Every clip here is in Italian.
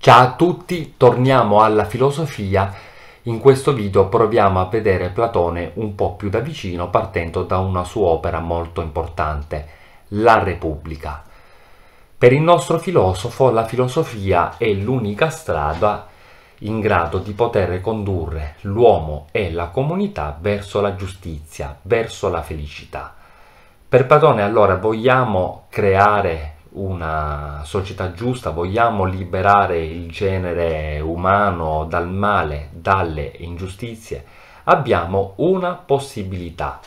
Ciao a tutti, torniamo alla filosofia. In questo video proviamo a vedere Platone un po' più da vicino partendo da una sua opera molto importante, La Repubblica. Per il nostro filosofo la filosofia è l'unica strada in grado di poter condurre l'uomo e la comunità verso la giustizia, verso la felicità. Per Platone allora vogliamo creare una società giusta, vogliamo liberare il genere umano dal male, dalle ingiustizie, abbiamo una possibilità,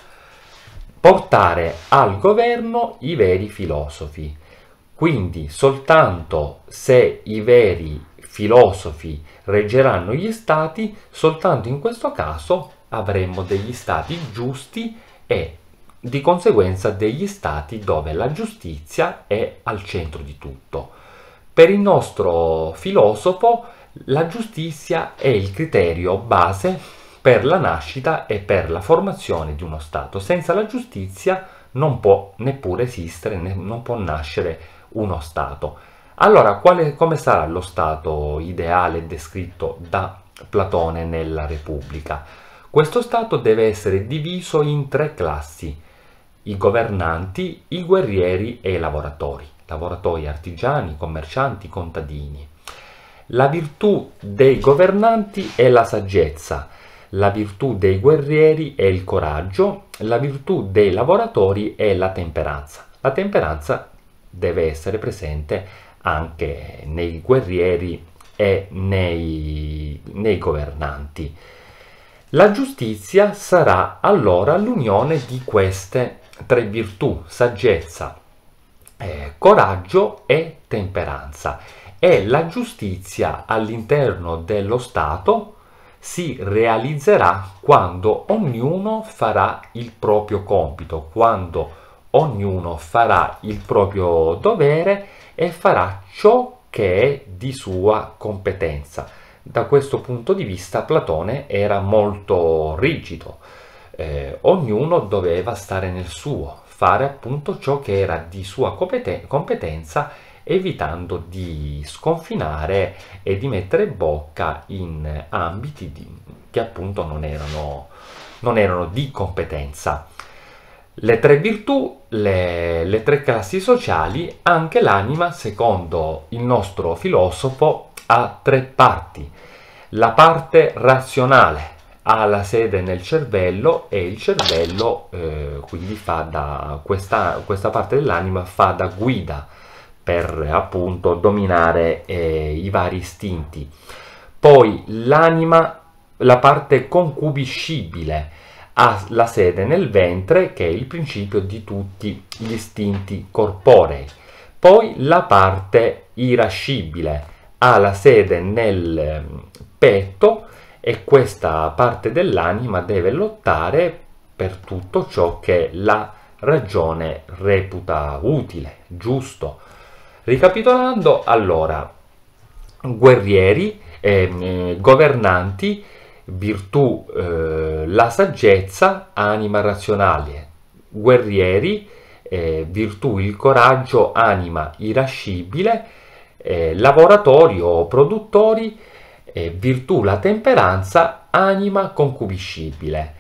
portare al governo i veri filosofi. Quindi soltanto se i veri filosofi reggeranno gli stati, soltanto in questo caso avremo degli stati giusti e di conseguenza degli stati dove la giustizia è al centro di tutto. Per il nostro filosofo la giustizia è il criterio base per la nascita e per la formazione di uno Stato. Senza la giustizia non può neppure esistere, ne, non può nascere uno Stato. Allora, quale, come sarà lo Stato ideale descritto da Platone nella Repubblica? Questo Stato deve essere diviso in tre classi i governanti, i guerrieri e i lavoratori, lavoratori artigiani, commercianti, contadini. La virtù dei governanti è la saggezza, la virtù dei guerrieri è il coraggio, la virtù dei lavoratori è la temperanza. La temperanza deve essere presente anche nei guerrieri e nei, nei governanti. La giustizia sarà allora l'unione di queste tre virtù, saggezza, eh, coraggio e temperanza. E la giustizia all'interno dello Stato si realizzerà quando ognuno farà il proprio compito, quando ognuno farà il proprio dovere e farà ciò che è di sua competenza. Da questo punto di vista Platone era molto rigido eh, ognuno doveva stare nel suo, fare appunto ciò che era di sua competenza evitando di sconfinare e di mettere bocca in ambiti di, che appunto non erano, non erano, di competenza. Le tre virtù, le, le tre classi sociali, anche l'anima, secondo il nostro filosofo, ha tre parti. La parte razionale, ha la sede nel cervello e il cervello eh, quindi fa da questa, questa parte dell'anima fa da guida per appunto dominare eh, i vari istinti poi l'anima la parte concubiscibile ha la sede nel ventre che è il principio di tutti gli istinti corporei poi la parte irascibile ha la sede nel eh, petto e questa parte dell'anima deve lottare per tutto ciò che la ragione reputa utile, giusto. Ricapitolando, allora, guerrieri, ehm, eh, governanti, virtù, eh, la saggezza, anima razionale, guerrieri, eh, virtù, il coraggio, anima irascibile, eh, lavoratori o produttori, eh, virtù la temperanza, anima concupiscibile.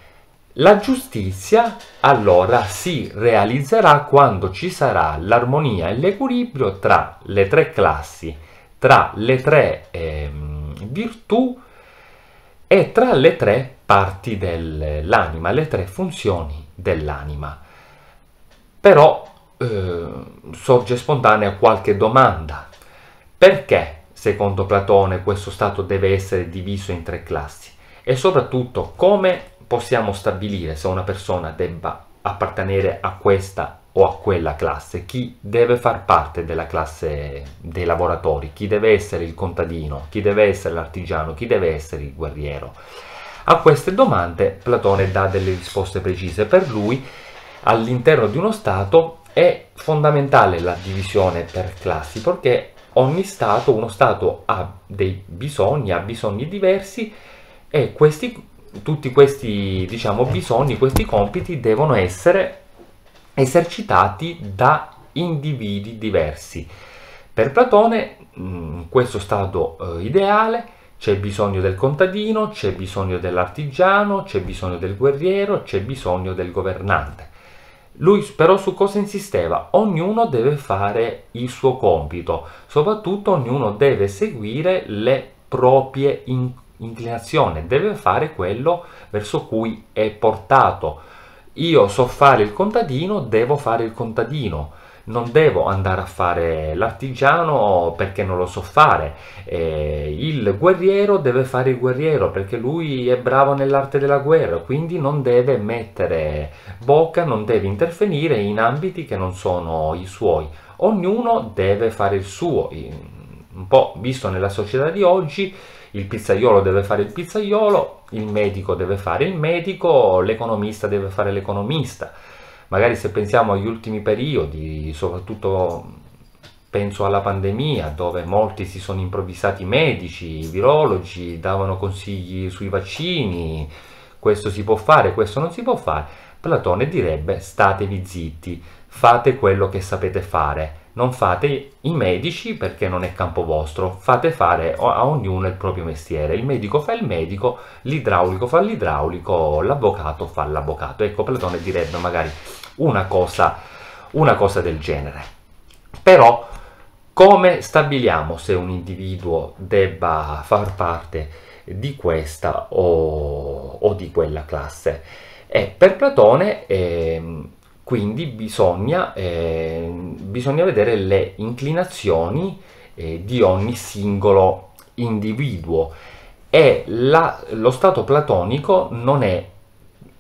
La giustizia allora si realizzerà quando ci sarà l'armonia e l'equilibrio tra le tre classi, tra le tre eh, virtù e tra le tre parti dell'anima, le tre funzioni dell'anima. Però eh, sorge spontanea qualche domanda. Perché secondo Platone questo Stato deve essere diviso in tre classi e soprattutto come possiamo stabilire se una persona debba appartenere a questa o a quella classe, chi deve far parte della classe dei lavoratori, chi deve essere il contadino, chi deve essere l'artigiano, chi deve essere il guerriero. A queste domande Platone dà delle risposte precise. Per lui all'interno di uno Stato è fondamentale la divisione per classi perché ogni Stato, uno Stato ha dei bisogni, ha bisogni diversi e questi, tutti questi diciamo, bisogni, questi compiti devono essere esercitati da individui diversi. Per Platone in mm, questo stato eh, ideale c'è bisogno del contadino, c'è bisogno dell'artigiano, c'è bisogno del guerriero, c'è bisogno del governante. Lui però su cosa insisteva? Ognuno deve fare il suo compito, soprattutto ognuno deve seguire le proprie inclinazioni, deve fare quello verso cui è portato. Io so fare il contadino, devo fare il contadino non devo andare a fare l'artigiano perché non lo so fare, eh, il guerriero deve fare il guerriero perché lui è bravo nell'arte della guerra, quindi non deve mettere bocca, non deve intervenire in ambiti che non sono i suoi, ognuno deve fare il suo, un po' visto nella società di oggi, il pizzaiolo deve fare il pizzaiolo, il medico deve fare il medico, l'economista deve fare l'economista magari se pensiamo agli ultimi periodi, soprattutto penso alla pandemia dove molti si sono improvvisati medici, virologi, davano consigli sui vaccini, questo si può fare, questo non si può fare, Platone direbbe statevi zitti, fate quello che sapete fare non fate i medici perché non è campo vostro, fate fare a ognuno il proprio mestiere, il medico fa il medico, l'idraulico fa l'idraulico, l'avvocato fa l'avvocato. Ecco, Platone direbbe magari una cosa, una cosa del genere. Però come stabiliamo se un individuo debba far parte di questa o, o di quella classe? E eh, per Platone... Ehm, quindi bisogna, eh, bisogna vedere le inclinazioni eh, di ogni singolo individuo e la, lo stato platonico non è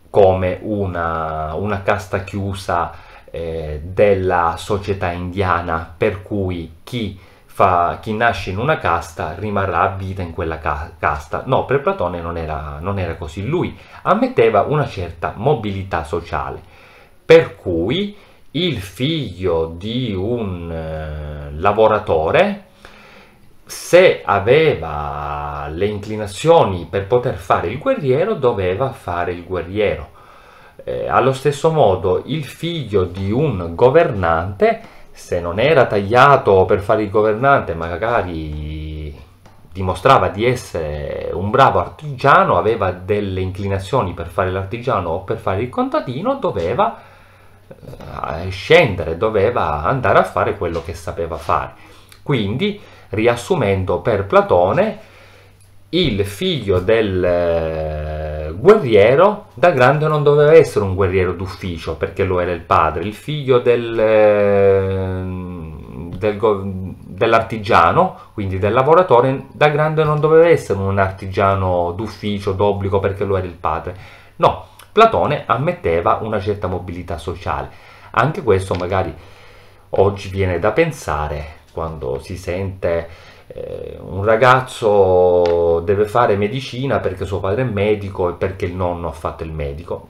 come una, una casta chiusa eh, della società indiana per cui chi, fa, chi nasce in una casta rimarrà a vita in quella ca casta no per Platone non era, non era così lui ammetteva una certa mobilità sociale per cui il figlio di un eh, lavoratore se aveva le inclinazioni per poter fare il guerriero doveva fare il guerriero eh, allo stesso modo il figlio di un governante se non era tagliato per fare il governante magari dimostrava di essere un bravo artigiano aveva delle inclinazioni per fare l'artigiano o per fare il contadino doveva scendere, doveva andare a fare quello che sapeva fare. Quindi, riassumendo per Platone, il figlio del eh, guerriero da grande non doveva essere un guerriero d'ufficio perché lo era il padre, il figlio del, eh, del, dell'artigiano, quindi del lavoratore, da grande non doveva essere un artigiano d'ufficio, d'obbligo perché lo era il padre. No, Platone ammetteva una certa mobilità sociale. Anche questo magari oggi viene da pensare quando si sente eh, un ragazzo deve fare medicina perché suo padre è medico e perché il nonno ha fatto il medico.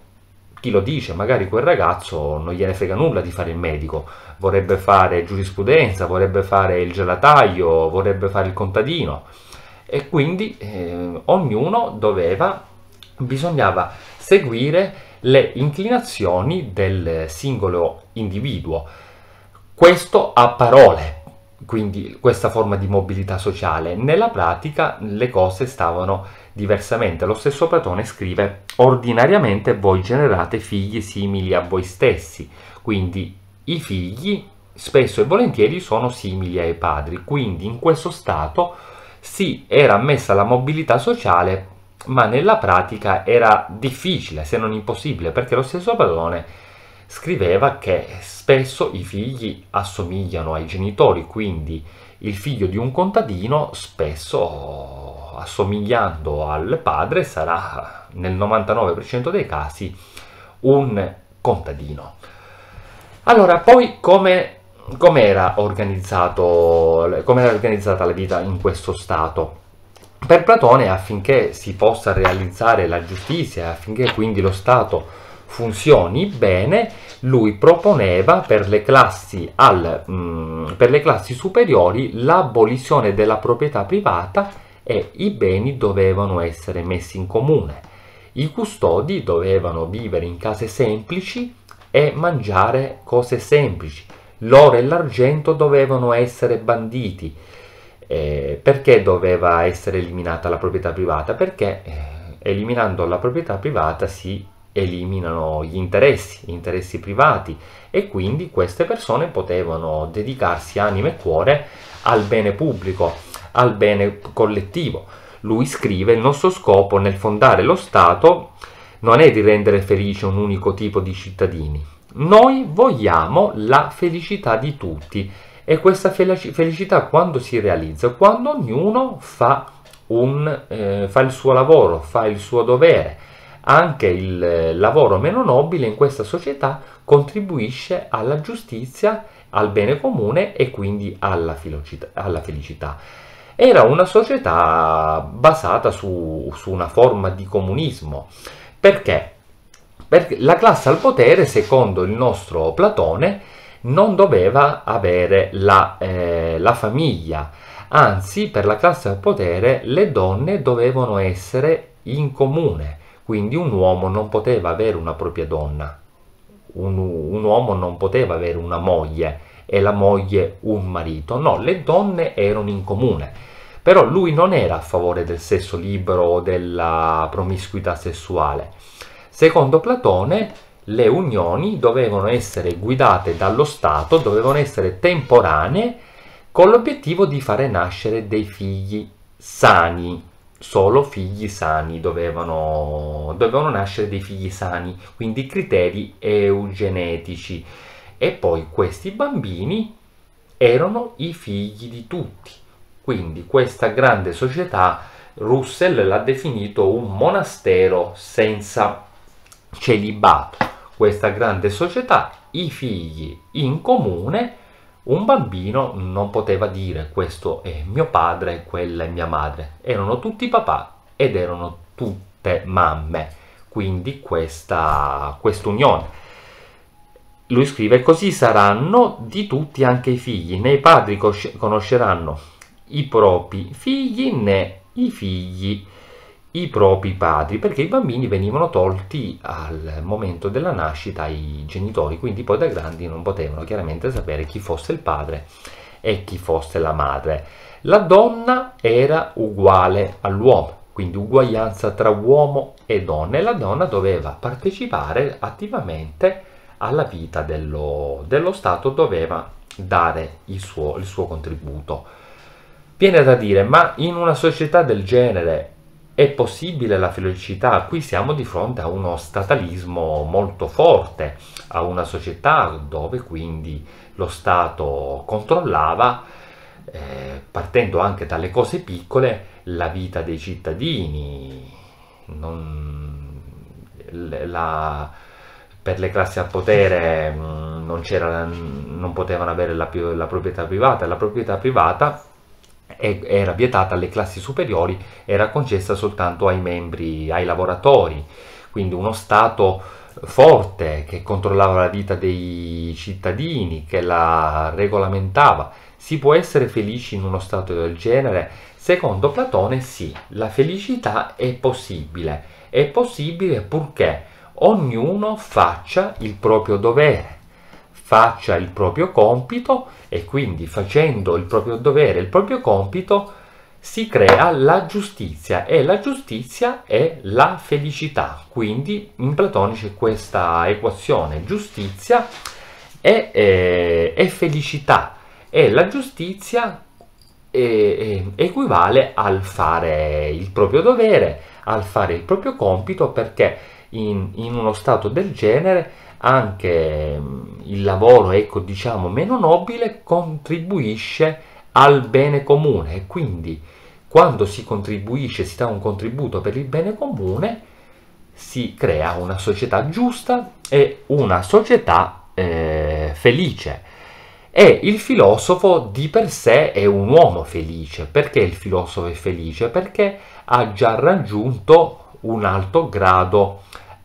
Chi lo dice? Magari quel ragazzo non gliene frega nulla di fare il medico, vorrebbe fare giurisprudenza, vorrebbe fare il gelataio, vorrebbe fare il contadino. E quindi eh, ognuno doveva, bisognava seguire le inclinazioni del singolo individuo. Questo a parole, quindi questa forma di mobilità sociale. Nella pratica le cose stavano diversamente. Lo stesso Platone scrive ordinariamente voi generate figli simili a voi stessi, quindi i figli spesso e volentieri sono simili ai padri, quindi in questo stato si era messa la mobilità sociale ma nella pratica era difficile, se non impossibile, perché lo stesso padrone scriveva che spesso i figli assomigliano ai genitori, quindi il figlio di un contadino spesso assomigliando al padre sarà nel 99% dei casi un contadino. Allora, poi come era, era organizzata la vita in questo stato? Per Platone affinché si possa realizzare la giustizia, affinché quindi lo Stato funzioni bene, lui proponeva per le classi, al, mh, mm, per le classi superiori l'abolizione della proprietà privata e i beni dovevano essere messi in comune. I custodi dovevano vivere in case semplici e mangiare cose semplici. L'oro e l'argento dovevano essere banditi eh, perché doveva essere eliminata la proprietà privata? Perché eh, eliminando la proprietà privata si eliminano gli interessi, gli interessi privati e quindi queste persone potevano dedicarsi anima e cuore al bene pubblico, al bene collettivo. Lui scrive il nostro scopo nel fondare lo Stato non è di rendere felice un unico tipo di cittadini. Noi vogliamo la felicità di tutti e questa felicità quando si realizza? Quando ognuno fa, un, eh, fa il suo lavoro, fa il suo dovere. Anche il eh, lavoro meno nobile in questa società contribuisce alla giustizia, al bene comune e quindi alla felicità era una società basata su, su, una forma di comunismo. Perché? Perché la classe al potere, secondo il nostro Platone, non doveva avere la, eh, la famiglia, anzi per la classe al potere le donne dovevano essere in comune, quindi un uomo non poteva avere una propria donna, un, un uomo non poteva avere una moglie e la moglie un marito, no, le donne erano in comune. Però lui non era a favore del sesso libero o della promiscuità sessuale. Secondo Platone, le unioni dovevano essere guidate dallo Stato, dovevano essere temporanee con l'obiettivo di fare nascere dei figli sani, solo figli sani dovevano, dovevano nascere dei figli sani, quindi criteri eugenetici. E poi questi bambini erano i figli di tutti. Quindi questa grande società Russell l'ha definito un monastero senza celibato questa grande società, i figli in comune, un bambino non poteva dire questo è mio padre, quella è mia madre. Erano tutti papà ed erano tutte mamme. Quindi questa unione. Lui scrive così saranno di tutti anche i figli, né i padri conosceranno i propri figli né i figli i propri padri, perché i bambini venivano tolti al momento della nascita ai genitori, quindi poi da grandi non potevano chiaramente sapere chi fosse il padre e chi fosse la madre. La donna era uguale all'uomo, quindi uguaglianza tra uomo e donna, e la donna doveva partecipare attivamente alla vita dello, dello Stato, doveva dare il suo, il suo contributo. Viene da dire, ma in una società del genere è possibile la felicità? Qui siamo di fronte a uno statalismo molto forte, a una società dove quindi lo Stato controllava, eh, partendo anche dalle cose piccole, la vita dei cittadini, non, la, per le classi al potere mm, non, non potevano avere la, la proprietà privata, la proprietà privata era vietata alle classi superiori, era concessa soltanto ai membri, ai lavoratori. Quindi uno Stato forte che controllava la vita dei cittadini, che la regolamentava. Si può essere felici in uno Stato del genere? Secondo Platone sì, la felicità è possibile. È possibile purché ognuno faccia il proprio dovere, faccia il proprio compito e quindi facendo il proprio dovere, il proprio compito, si crea la giustizia e la giustizia è la felicità. Quindi in Platone c'è questa equazione giustizia è, è, eh, è felicità e la giustizia è, eh, eh, equivale al fare il proprio dovere, al fare il proprio compito perché in, in uno stato del genere anche mm, il lavoro, ecco, diciamo, meno nobile contribuisce al bene comune e quindi quando si contribuisce, si dà un contributo per il bene comune, si crea una società giusta e una società eh, felice. E il filosofo di per sé è un uomo felice. Perché il filosofo è felice? Perché ha già raggiunto un alto grado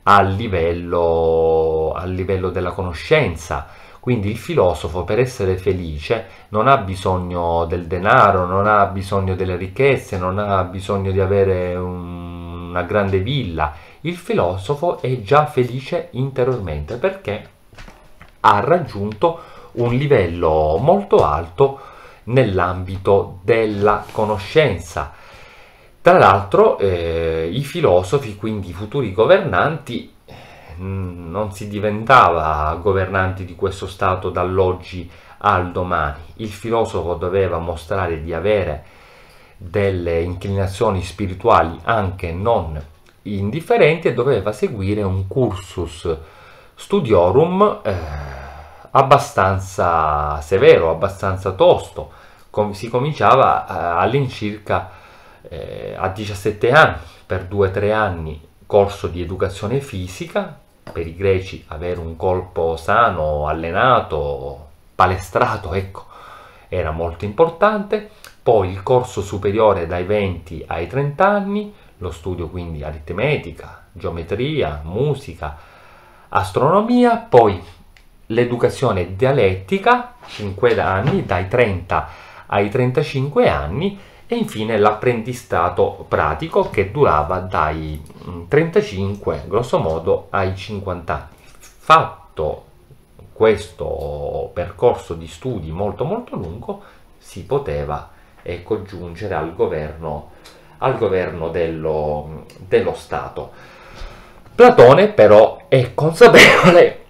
a livello, a livello della conoscenza. Quindi il filosofo per essere felice non ha bisogno del denaro, non ha bisogno delle ricchezze, non ha bisogno di avere un, una grande villa. Il filosofo è già felice interiormente perché ha raggiunto un livello molto alto nell'ambito della conoscenza. Tra l'altro eh, i filosofi, quindi i futuri governanti, eh, non si diventava governanti di questo Stato dall'oggi al domani. Il filosofo doveva mostrare di avere delle inclinazioni spirituali anche non indifferenti e doveva seguire un cursus studiorum eh, abbastanza severo, abbastanza tosto. Com- si cominciava eh, all'incirca eh, a 17 anni, per 2-3 anni, corso di educazione fisica, per i greci avere un colpo sano, allenato, palestrato, ecco, era molto importante. Poi il corso superiore dai 20 ai 30 anni, lo studio quindi aritmetica, geometria, musica, astronomia, poi l'educazione dialettica, 5 anni, dai 30 ai 35 anni, e infine l'apprendistato pratico che durava dai 35 mm, grosso modo ai 50 anni. Fatto questo percorso di studi molto molto lungo si poteva ecco, giungere al governo, al governo dello, dello Stato. Platone però è consapevole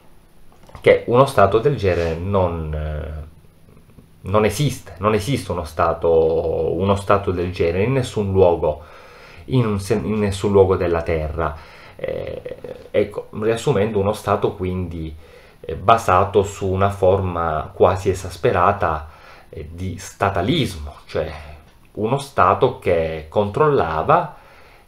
che uno Stato del genere non eh, non esiste, non esiste uno stato, uno stato del genere in nessun luogo, in, sen- in nessun luogo della terra. Eh, ecco, riassumendo uno stato quindi eh, basato su una forma quasi esasperata eh, di statalismo, cioè uno Stato che controllava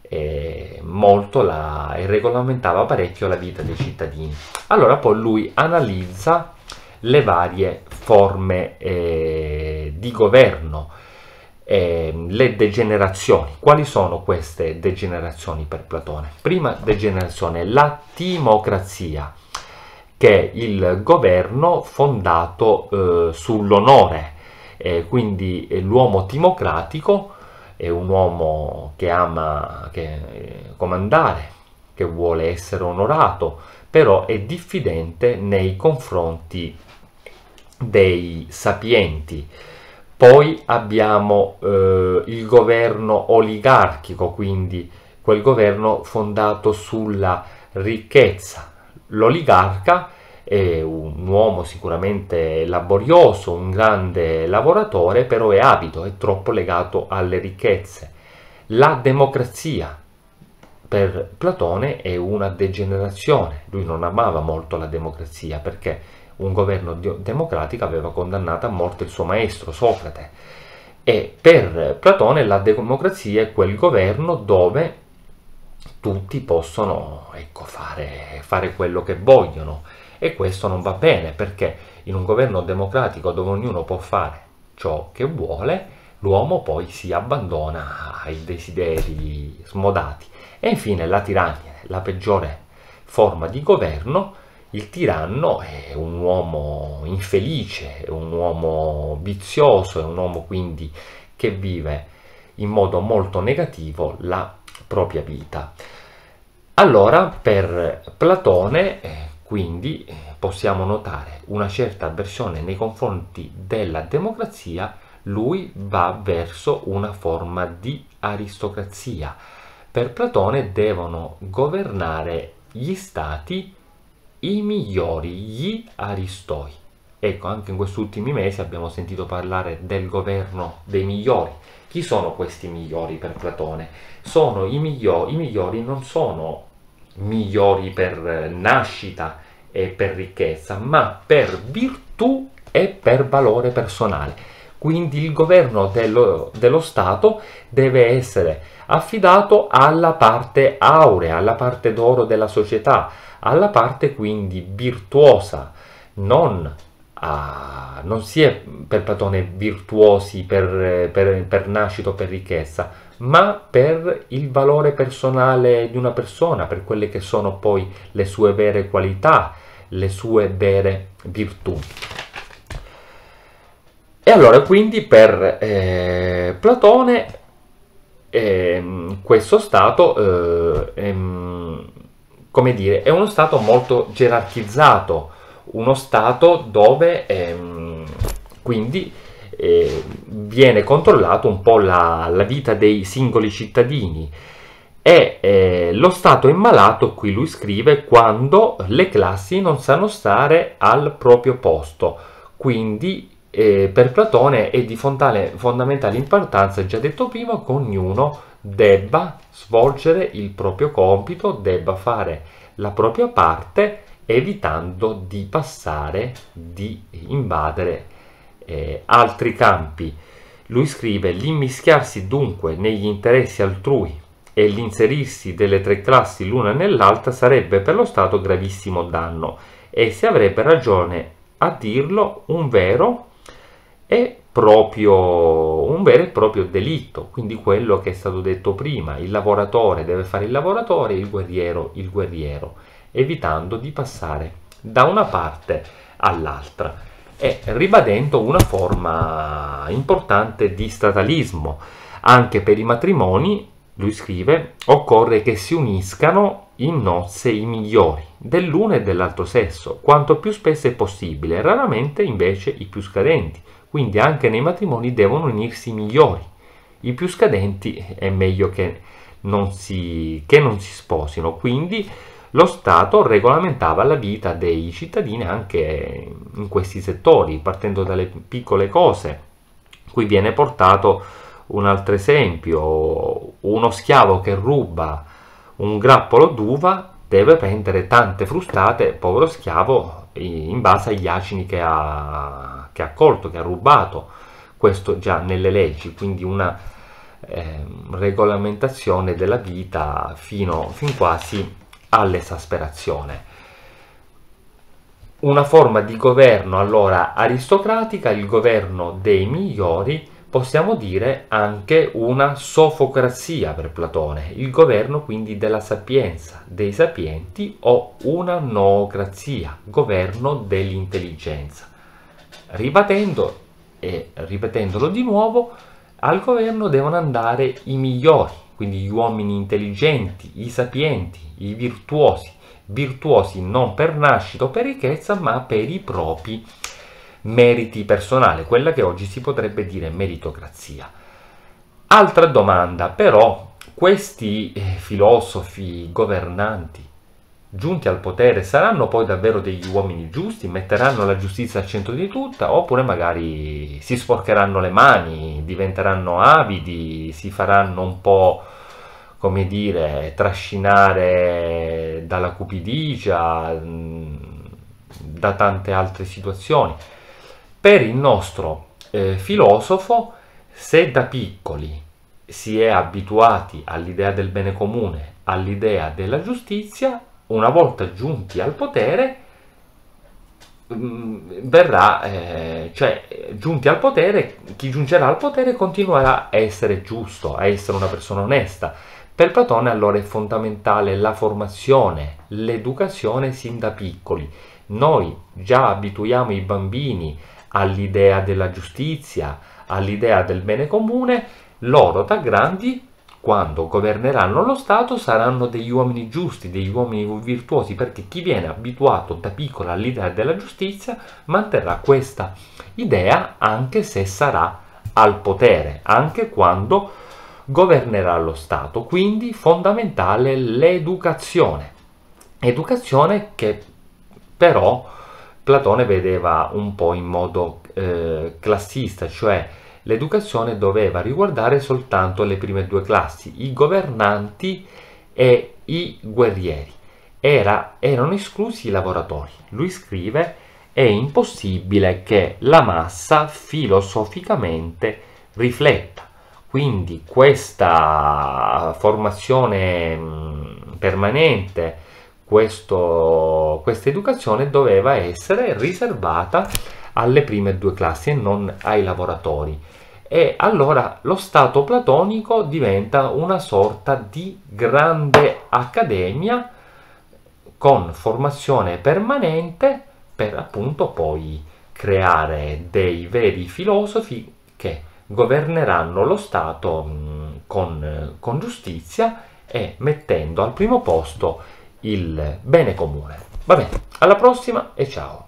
eh, molto la, e regolamentava parecchio la vita dei cittadini. Allora poi lui analizza le varie forme eh, di governo, eh, le degenerazioni. Quali sono queste degenerazioni per Platone? Prima degenerazione, la timocrazia, che è il governo fondato eh, sull'onore, eh, quindi l'uomo timocratico è un uomo che ama che, eh, comandare, che vuole essere onorato, però è diffidente nei confronti dei sapienti. Poi abbiamo eh, il governo oligarchico, quindi quel governo fondato sulla ricchezza. L'oligarca è un uomo sicuramente laborioso, un grande lavoratore, però è abito, è troppo legato alle ricchezze. La democrazia per Platone è una degenerazione, lui non amava molto la democrazia perché un governo democratico aveva condannato a morte il suo maestro Socrate. E per Platone la democrazia è quel governo dove tutti possono ecco, fare, fare quello che vogliono e questo non va bene perché in un governo democratico dove ognuno può fare ciò che vuole, l'uomo poi si abbandona ai desideri smodati. E infine la tirannia, la peggiore forma di governo, il tiranno è un uomo infelice, è un uomo vizioso, è un uomo quindi che vive in modo molto negativo la propria vita. Allora, per Platone, eh, quindi eh, possiamo notare una certa avversione nei confronti della democrazia, lui va verso una forma di aristocrazia. Per Platone devono governare gli stati i migliori, gli aristoi. Ecco, anche in questi ultimi mesi abbiamo sentito parlare del governo dei migliori. Chi sono questi migliori per Platone? Sono i migliori, i migliori non sono migliori per eh, nascita e per ricchezza, ma per virtù e per valore personale. Quindi il governo dello, dello Stato deve essere affidato alla parte aurea, alla parte d'oro della società, alla parte quindi virtuosa, non, a, ah, non si è per Platone virtuosi per, per, per nascita o per ricchezza, ma per il valore personale di una persona, per quelle che sono poi le sue vere qualità, le sue vere virtù. E allora quindi per eh, Platone e, ehm, questo stato, eh, è, ehm, come dire, è uno stato molto gerarchizzato, uno stato dove eh, quindi eh, viene controllato un po' la, la, vita dei singoli cittadini. E eh, lo Stato è malato, qui lui scrive, quando le classi non sanno stare al proprio posto, quindi eh, per Platone è di fondamentale importanza, già detto prima, che ognuno debba svolgere il proprio compito, debba fare la propria parte evitando di passare, di invadere eh, altri campi. Lui scrive l'immischiarsi dunque negli interessi altrui e l'inserirsi delle tre classi l'una nell'altra sarebbe per lo Stato gravissimo danno e se avrebbe ragione a dirlo un vero è proprio un vero e proprio delitto, quindi quello che è stato detto prima, il lavoratore deve fare il lavoratore, il guerriero il guerriero, evitando di passare da una parte all'altra e ribadendo una forma importante di statalismo. Anche per i matrimoni, lui scrive, occorre che si uniscano in nozze i migliori dell'uno e dell'altro sesso, quanto più spesso è possibile, raramente invece i più scadenti quindi anche nei matrimoni devono unirsi i migliori. I più scadenti è meglio che non si, che non si sposino. Quindi lo Stato regolamentava la vita dei cittadini anche in questi settori, partendo dalle piccole cose. Qui viene portato un altro esempio, uno schiavo che ruba un grappolo d'uva deve prendere tante frustate, povero schiavo in base agli acini che ha, che ha colto, che ha rubato, questo già nelle leggi, quindi una eh, regolamentazione della vita fino, fin quasi all'esasperazione. Una forma di governo allora aristocratica, il governo dei migliori, possiamo dire anche una sofocrazia per Platone, il governo quindi della sapienza, dei sapienti o una noocrazia, governo dell'intelligenza. Ripetendo e ripetendolo di nuovo, al governo devono andare i migliori, quindi gli uomini intelligenti, i sapienti, i virtuosi, virtuosi non per nascita o per ricchezza, ma per i propri meriti personali, quella che oggi si potrebbe dire meritocrazia. Altra domanda, però, questi eh, filosofi, governanti, giunti al potere, saranno poi davvero degli uomini giusti, metteranno la giustizia al centro di tutta, oppure magari si sporcheranno le mani, diventeranno avidi, si faranno un po' come dire, trascinare dalla cupidigia, mm, da tante altre situazioni per il nostro eh, filosofo, se da piccoli si è abituati all'idea del bene comune, all'idea della giustizia, una volta giunti al potere, mm, verrà, eh, cioè giunti al potere, chi giungerà al potere continuerà a essere giusto, a essere una persona onesta. Per Platone allora è fondamentale la formazione, l'educazione sin da piccoli. Noi già abituiamo i bambini all'idea della giustizia, all'idea del bene comune, loro da grandi, quando governeranno lo Stato, saranno degli uomini giusti, degli uomini virtuosi, perché chi viene abituato da piccolo all'idea della giustizia manterrà questa idea anche se sarà al potere, anche quando governerà lo Stato. Quindi fondamentale l'educazione, educazione che però Platone vedeva un po' in modo eh, classista, cioè l'educazione doveva riguardare soltanto le prime due classi, i governanti e i guerrieri. Era, erano esclusi i lavoratori. Lui scrive, è impossibile che la massa filosoficamente rifletta. Quindi questa formazione mm, permanente questo, questa educazione doveva essere riservata alle prime due classi e non ai lavoratori. E allora lo stato platonico diventa una sorta di grande accademia con formazione permanente per appunto poi creare dei veri filosofi che governeranno lo Stato mm, con, con giustizia e mettendo al primo posto il bene comune. Va bene, alla prossima e ciao!